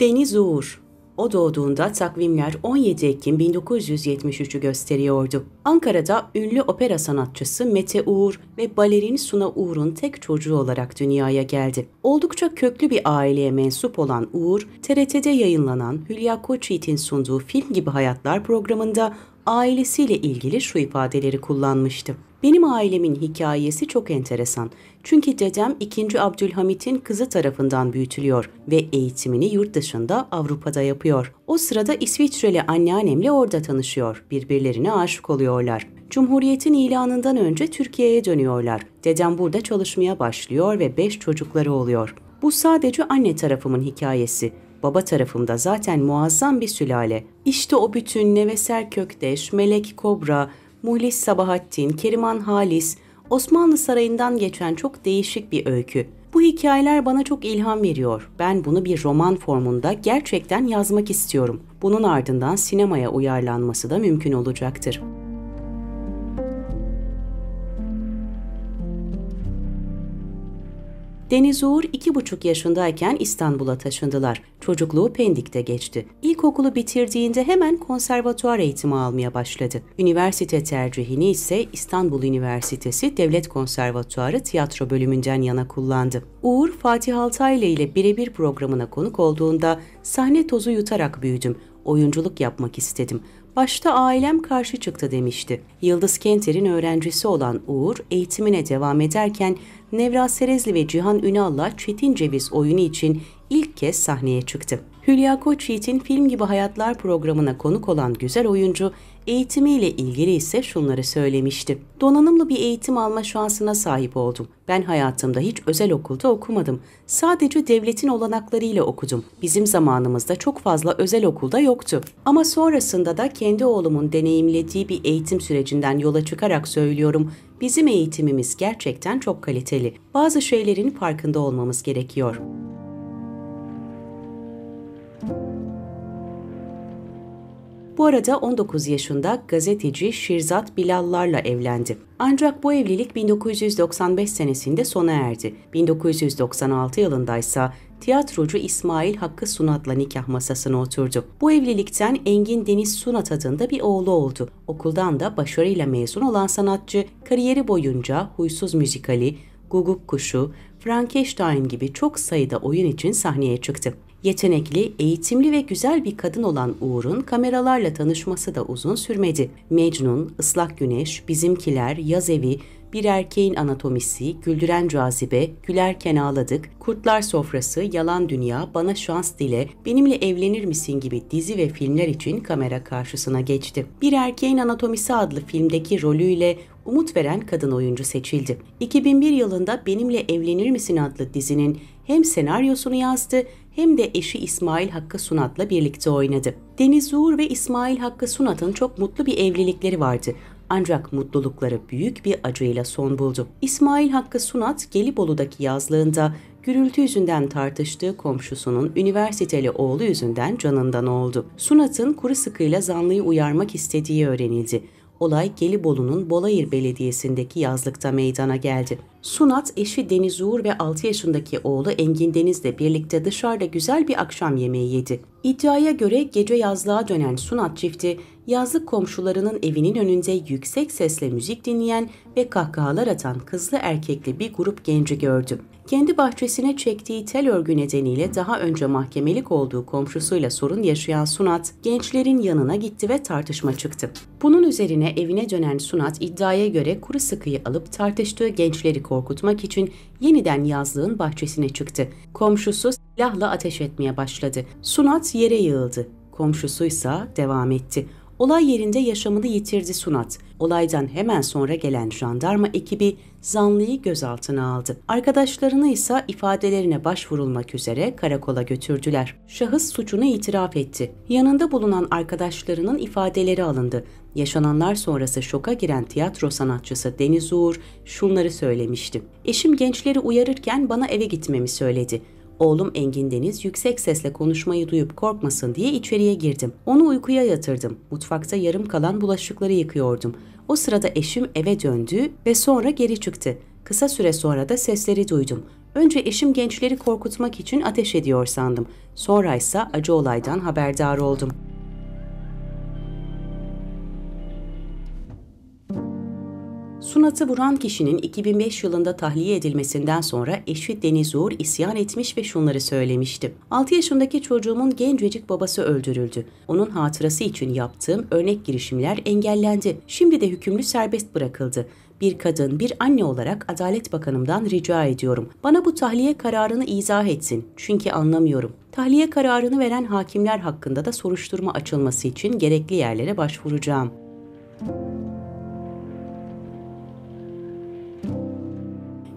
Deniz Uğur o doğduğunda takvimler 17 Ekim 1973'ü gösteriyordu. Ankara'da ünlü opera sanatçısı Mete Uğur ve balerin Suna Uğur'un tek çocuğu olarak dünyaya geldi. Oldukça köklü bir aileye mensup olan Uğur, TRT'de yayınlanan Hülya Koçyiğit'in sunduğu Film Gibi Hayatlar programında ailesiyle ilgili şu ifadeleri kullanmıştı. Benim ailemin hikayesi çok enteresan. Çünkü dedem 2. Abdülhamit'in kızı tarafından büyütülüyor ve eğitimini yurt dışında Avrupa'da yapıyor. O sırada İsviçreli anneannemle orada tanışıyor. Birbirlerine aşık oluyorlar. Cumhuriyetin ilanından önce Türkiye'ye dönüyorlar. Dedem burada çalışmaya başlıyor ve 5 çocukları oluyor. Bu sadece anne tarafımın hikayesi baba tarafımda zaten muazzam bir sülale. İşte o bütün neveser kökdeş, Melek Kobra, Muhlis Sabahattin, Keriman Halis, Osmanlı Sarayı'ndan geçen çok değişik bir öykü. Bu hikayeler bana çok ilham veriyor. Ben bunu bir roman formunda gerçekten yazmak istiyorum. Bunun ardından sinemaya uyarlanması da mümkün olacaktır. Deniz Uğur 2,5 yaşındayken İstanbul'a taşındılar. Çocukluğu Pendik'te geçti. İlkokulu bitirdiğinde hemen konservatuar eğitimi almaya başladı. Üniversite tercihini ise İstanbul Üniversitesi Devlet Konservatuarı tiyatro bölümünden yana kullandı. Uğur, Fatih Altaylı ile birebir programına konuk olduğunda sahne tozu yutarak büyüdüm. Oyunculuk yapmak istedim başta ailem karşı çıktı demişti. Yıldız Kenter'in öğrencisi olan Uğur eğitimine devam ederken Nevra Serezli ve Cihan Ünal'la Çetin Ceviz oyunu için ilk kez sahneye çıktı. Hülya Koçyiğit'in Film Gibi Hayatlar programına konuk olan güzel oyuncu Eğitimiyle ilgili ise şunları söylemişti. Donanımlı bir eğitim alma şansına sahip oldum. Ben hayatımda hiç özel okulda okumadım. Sadece devletin olanaklarıyla okudum. Bizim zamanımızda çok fazla özel okulda yoktu. Ama sonrasında da kendi oğlumun deneyimlediği bir eğitim sürecinden yola çıkarak söylüyorum. Bizim eğitimimiz gerçekten çok kaliteli. Bazı şeylerin farkında olmamız gerekiyor.'' Bu arada 19 yaşında gazeteci Şirzat Bilallarla evlendi. Ancak bu evlilik 1995 senesinde sona erdi. 1996 yılında ise tiyatrocu İsmail Hakkı Sunat'la nikah masasına oturdu. Bu evlilikten Engin Deniz Sunat adında bir oğlu oldu. Okuldan da başarıyla mezun olan sanatçı kariyeri boyunca Huysuz Müzikali, Guguk Kuşu, Frankenstein gibi çok sayıda oyun için sahneye çıktı. Yetenekli, eğitimli ve güzel bir kadın olan Uğur'un kameralarla tanışması da uzun sürmedi. Mecnun, Islak Güneş, Bizimkiler, Yaz Evi, bir erkeğin anatomisi, güldüren cazibe, gülerken ağladık, kurtlar sofrası, yalan dünya, bana şans dile, benimle evlenir misin gibi dizi ve filmler için kamera karşısına geçti. Bir erkeğin anatomisi adlı filmdeki rolüyle umut veren kadın oyuncu seçildi. 2001 yılında Benimle Evlenir Misin adlı dizinin hem senaryosunu yazdı hem de eşi İsmail Hakkı Sunat'la birlikte oynadı. Deniz Uğur ve İsmail Hakkı Sunat'ın çok mutlu bir evlilikleri vardı. Ancak mutlulukları büyük bir acıyla son buldu. İsmail Hakkı Sunat, Gelibolu'daki yazlığında gürültü yüzünden tartıştığı komşusunun üniversiteli oğlu yüzünden canından oldu. Sunat'ın kuru sıkıyla zanlıyı uyarmak istediği öğrenildi. Olay Gelibolu'nun Bolayır Belediyesi'ndeki yazlıkta meydana geldi. Sunat eşi Deniz Uğur ve 6 yaşındaki oğlu Engin Deniz'le birlikte dışarıda güzel bir akşam yemeği yedi. İddiaya göre gece yazlığa dönen Sunat çifti yazlık komşularının evinin önünde yüksek sesle müzik dinleyen ve kahkahalar atan kızlı erkekli bir grup genci gördü kendi bahçesine çektiği tel örgü nedeniyle daha önce mahkemelik olduğu komşusuyla sorun yaşayan Sunat, gençlerin yanına gitti ve tartışma çıktı. Bunun üzerine evine dönen Sunat iddiaya göre kuru sıkıyı alıp tartıştığı gençleri korkutmak için yeniden yazlığın bahçesine çıktı. Komşusu silahla ateş etmeye başladı. Sunat yere yığıldı. Komşusuysa devam etti. Olay yerinde yaşamını yitirdi Sunat. Olaydan hemen sonra gelen jandarma ekibi zanlıyı gözaltına aldı. Arkadaşlarını ise ifadelerine başvurulmak üzere karakola götürdüler. Şahıs suçunu itiraf etti. Yanında bulunan arkadaşlarının ifadeleri alındı. Yaşananlar sonrası şoka giren tiyatro sanatçısı Deniz Uğur şunları söylemişti. Eşim gençleri uyarırken bana eve gitmemi söyledi. Oğlum Engin Deniz yüksek sesle konuşmayı duyup korkmasın diye içeriye girdim. Onu uykuya yatırdım. Mutfakta yarım kalan bulaşıkları yıkıyordum. O sırada eşim eve döndü ve sonra geri çıktı. Kısa süre sonra da sesleri duydum. Önce eşim gençleri korkutmak için ateş ediyor sandım. Sonra ise acı olaydan haberdar oldum.'' Sunat'ı vuran kişinin 2005 yılında tahliye edilmesinden sonra eşi Deniz Uğur isyan etmiş ve şunları söylemişti. 6 yaşındaki çocuğumun gencecik babası öldürüldü. Onun hatırası için yaptığım örnek girişimler engellendi. Şimdi de hükümlü serbest bırakıldı. Bir kadın, bir anne olarak Adalet Bakanımdan rica ediyorum. Bana bu tahliye kararını izah etsin. Çünkü anlamıyorum. Tahliye kararını veren hakimler hakkında da soruşturma açılması için gerekli yerlere başvuracağım. Müzik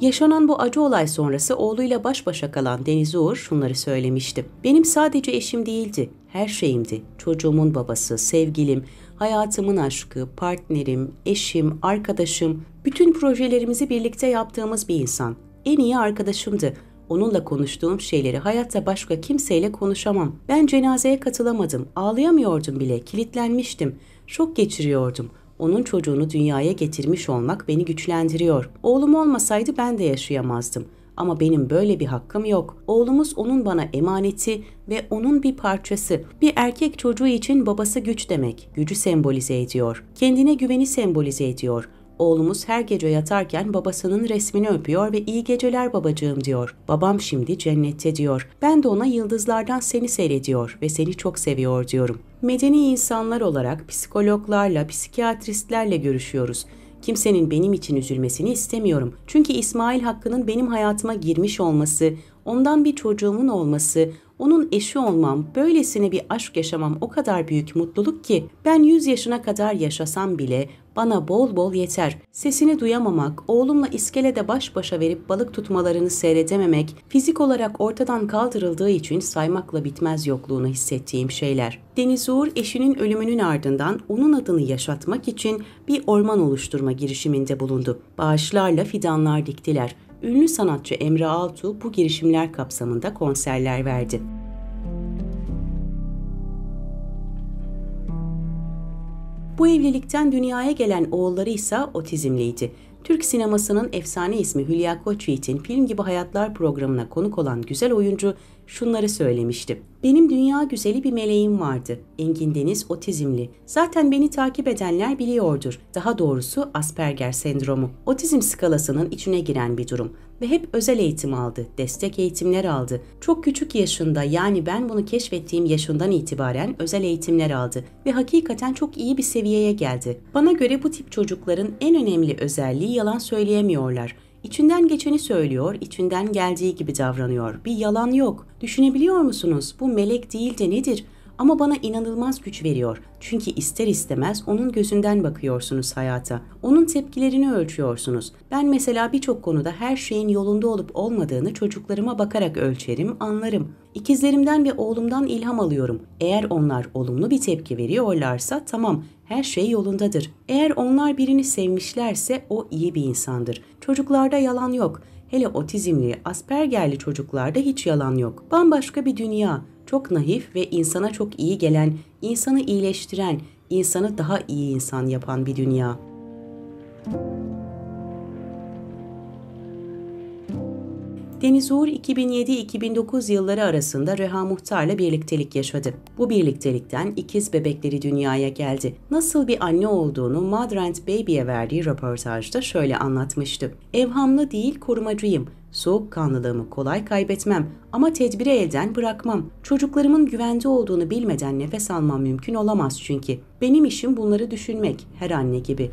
Yaşanan bu acı olay sonrası oğluyla baş başa kalan Deniz Uğur şunları söylemişti. Benim sadece eşim değildi, her şeyimdi. Çocuğumun babası, sevgilim, hayatımın aşkı, partnerim, eşim, arkadaşım, bütün projelerimizi birlikte yaptığımız bir insan. En iyi arkadaşımdı. Onunla konuştuğum şeyleri hayatta başka kimseyle konuşamam. Ben cenazeye katılamadım, ağlayamıyordum bile, kilitlenmiştim, şok geçiriyordum.'' Onun çocuğunu dünyaya getirmiş olmak beni güçlendiriyor. Oğlum olmasaydı ben de yaşayamazdım. Ama benim böyle bir hakkım yok. Oğlumuz onun bana emaneti ve onun bir parçası. Bir erkek çocuğu için babası güç demek. Gücü sembolize ediyor. Kendine güveni sembolize ediyor. Oğlumuz her gece yatarken babasının resmini öpüyor ve iyi geceler babacığım diyor. Babam şimdi cennette diyor. Ben de ona yıldızlardan seni seyrediyor ve seni çok seviyor diyorum. Medeni insanlar olarak psikologlarla, psikiyatristlerle görüşüyoruz. Kimsenin benim için üzülmesini istemiyorum. Çünkü İsmail Hakkı'nın benim hayatıma girmiş olması, ondan bir çocuğumun olması, onun eşi olmam, böylesine bir aşk yaşamam o kadar büyük mutluluk ki ben 100 yaşına kadar yaşasam bile bana bol bol yeter. Sesini duyamamak, oğlumla iskelede baş başa verip balık tutmalarını seyredememek, fizik olarak ortadan kaldırıldığı için saymakla bitmez yokluğunu hissettiğim şeyler. Deniz Uğur eşinin ölümünün ardından onun adını yaşatmak için bir orman oluşturma girişiminde bulundu. Bağışlarla fidanlar diktiler. Ünlü sanatçı Emre Altuğ bu girişimler kapsamında konserler verdi. Bu evlilikten dünyaya gelen oğulları ise otizmliydi. Türk sinemasının efsane ismi Hülya Koçyiğit'in Film Gibi Hayatlar programına konuk olan güzel oyuncu şunları söylemişti. Benim dünya güzeli bir meleğim vardı. Engin Deniz otizmli. Zaten beni takip edenler biliyordur. Daha doğrusu Asperger sendromu. Otizm skalasının içine giren bir durum ve hep özel eğitim aldı, destek eğitimler aldı. Çok küçük yaşında yani ben bunu keşfettiğim yaşından itibaren özel eğitimler aldı ve hakikaten çok iyi bir seviyeye geldi. Bana göre bu tip çocukların en önemli özelliği yalan söyleyemiyorlar. İçinden geçeni söylüyor, içinden geldiği gibi davranıyor. Bir yalan yok. Düşünebiliyor musunuz? Bu melek değil de nedir? Ama bana inanılmaz güç veriyor. Çünkü ister istemez onun gözünden bakıyorsunuz hayata. Onun tepkilerini ölçüyorsunuz. Ben mesela birçok konuda her şeyin yolunda olup olmadığını çocuklarıma bakarak ölçerim, anlarım. İkizlerimden ve oğlumdan ilham alıyorum. Eğer onlar olumlu bir tepki veriyorlarsa tamam her şey yolundadır. Eğer onlar birini sevmişlerse o iyi bir insandır. Çocuklarda yalan yok. Hele otizmli, aspergerli çocuklarda hiç yalan yok. Bambaşka bir dünya. Çok naif ve insana çok iyi gelen, insanı iyileştiren, insanı daha iyi insan yapan bir dünya. Müzik Deniz Uğur 2007-2009 yılları arasında Reha Muhtar'la birliktelik yaşadı. Bu birliktelikten ikiz bebekleri dünyaya geldi. Nasıl bir anne olduğunu Madren't Baby'e verdiği röportajda şöyle anlatmıştı. Evhamlı değil korumacıyım. Soğukkanlılığımı kolay kaybetmem ama tedbiri elden bırakmam. Çocuklarımın güvende olduğunu bilmeden nefes almam mümkün olamaz çünkü. Benim işim bunları düşünmek, her anne gibi.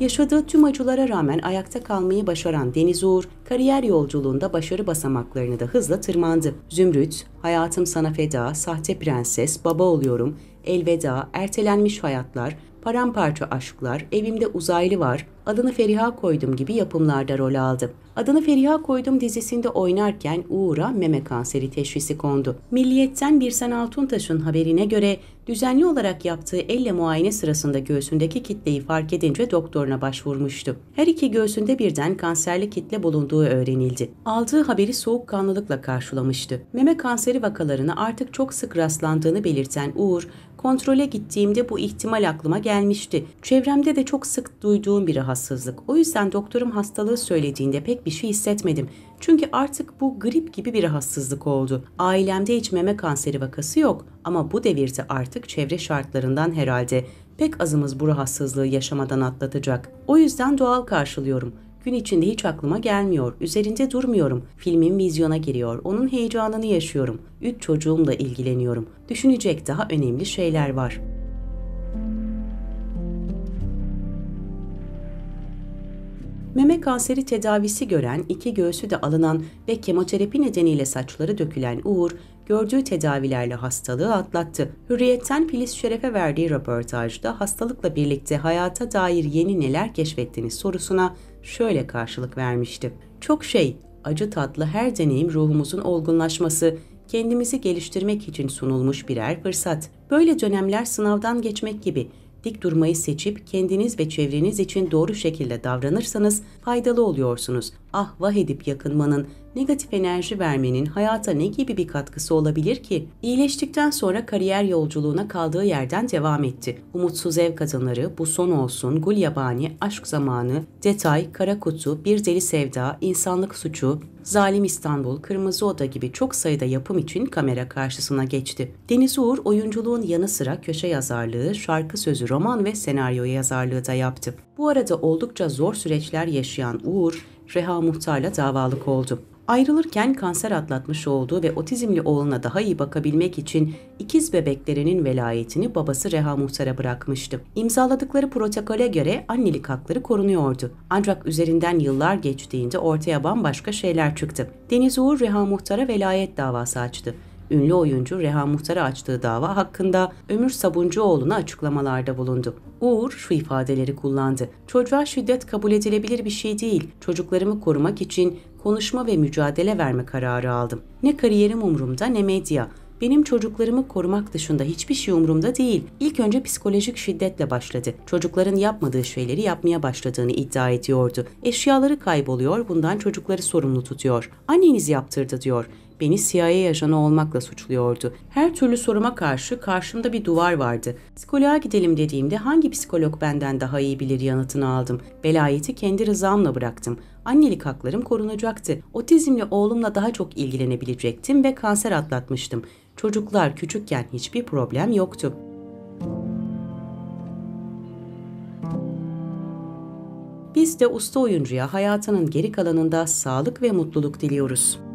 Yaşadığı tüm acılara rağmen ayakta kalmayı başaran Deniz Uğur, kariyer yolculuğunda başarı basamaklarını da hızla tırmandı. Zümrüt, Hayatım Sana Feda, Sahte Prenses, Baba Oluyorum, Elveda, Ertelenmiş Hayatlar, Paramparça Aşklar, Evimde Uzaylı Var, adını Feriha Koydum gibi yapımlarda rol aldı. Adını Feriha Koydum dizisinde oynarken Uğur'a meme kanseri teşhisi kondu. Milliyet'ten Birsen Altuntaş'ın haberine göre düzenli olarak yaptığı elle muayene sırasında göğsündeki kitleyi fark edince doktoruna başvurmuştu. Her iki göğsünde birden kanserli kitle bulunduğu öğrenildi. Aldığı haberi soğukkanlılıkla karşılamıştı. Meme kanseri vakalarına artık çok sık rastlandığını belirten Uğur, kontrole gittiğimde bu ihtimal aklıma gelmişti. Çevremde de çok sık duyduğum bir rahatsızlık rahatsızlık. O yüzden doktorum hastalığı söylediğinde pek bir şey hissetmedim. Çünkü artık bu grip gibi bir rahatsızlık oldu. Ailemde hiç meme kanseri vakası yok ama bu devirde artık çevre şartlarından herhalde pek azımız bu rahatsızlığı yaşamadan atlatacak. O yüzden doğal karşılıyorum. Gün içinde hiç aklıma gelmiyor. Üzerinde durmuyorum. Filmin vizyona giriyor. Onun heyecanını yaşıyorum. Üç çocuğumla ilgileniyorum. Düşünecek daha önemli şeyler var.'' Meme kanseri tedavisi gören, iki göğsü de alınan ve kemoterapi nedeniyle saçları dökülen Uğur, gördüğü tedavilerle hastalığı atlattı. Hürriyetten Filiz Şeref'e verdiği röportajda hastalıkla birlikte hayata dair yeni neler keşfettiniz sorusuna şöyle karşılık vermişti. Çok şey, acı tatlı her deneyim ruhumuzun olgunlaşması, kendimizi geliştirmek için sunulmuş birer fırsat. Böyle dönemler sınavdan geçmek gibi dik durmayı seçip kendiniz ve çevreniz için doğru şekilde davranırsanız faydalı oluyorsunuz. Ah vah edip yakınmanın negatif enerji vermenin hayata ne gibi bir katkısı olabilir ki? İyileştikten sonra kariyer yolculuğuna kaldığı yerden devam etti. Umutsuz ev kadınları, bu son olsun, gul yabani, aşk zamanı, detay, kara kutu, bir deli sevda, insanlık suçu, Zalim İstanbul, Kırmızı Oda gibi çok sayıda yapım için kamera karşısına geçti. Deniz Uğur oyunculuğun yanı sıra köşe yazarlığı, şarkı sözü, roman ve senaryo yazarlığı da yaptı. Bu arada oldukça zor süreçler yaşayan Uğur, Reha Muhtar'la davalık oldu ayrılırken kanser atlatmış olduğu ve otizmli oğluna daha iyi bakabilmek için ikiz bebeklerinin velayetini babası Reha Muhtar'a bırakmıştı. İmzaladıkları protokole göre annelik hakları korunuyordu. Ancak üzerinden yıllar geçtiğinde ortaya bambaşka şeyler çıktı. Deniz Uğur Reha Muhtar'a velayet davası açtı ünlü oyuncu Reha Muhtar'a açtığı dava hakkında Ömür Sabuncuoğlu'na açıklamalarda bulundu. Uğur şu ifadeleri kullandı. Çocuğa şiddet kabul edilebilir bir şey değil. Çocuklarımı korumak için konuşma ve mücadele verme kararı aldım. Ne kariyerim umurumda ne medya. Benim çocuklarımı korumak dışında hiçbir şey umurumda değil. İlk önce psikolojik şiddetle başladı. Çocukların yapmadığı şeyleri yapmaya başladığını iddia ediyordu. Eşyaları kayboluyor, bundan çocukları sorumlu tutuyor. Anneniz yaptırdı diyor beni CIA ajanı olmakla suçluyordu. Her türlü soruma karşı karşımda bir duvar vardı. Psikoloğa gidelim dediğimde hangi psikolog benden daha iyi bilir yanıtını aldım. Velayeti kendi rızamla bıraktım. Annelik haklarım korunacaktı. Otizmli oğlumla daha çok ilgilenebilecektim ve kanser atlatmıştım. Çocuklar küçükken hiçbir problem yoktu. Biz de usta oyuncuya hayatının geri kalanında sağlık ve mutluluk diliyoruz.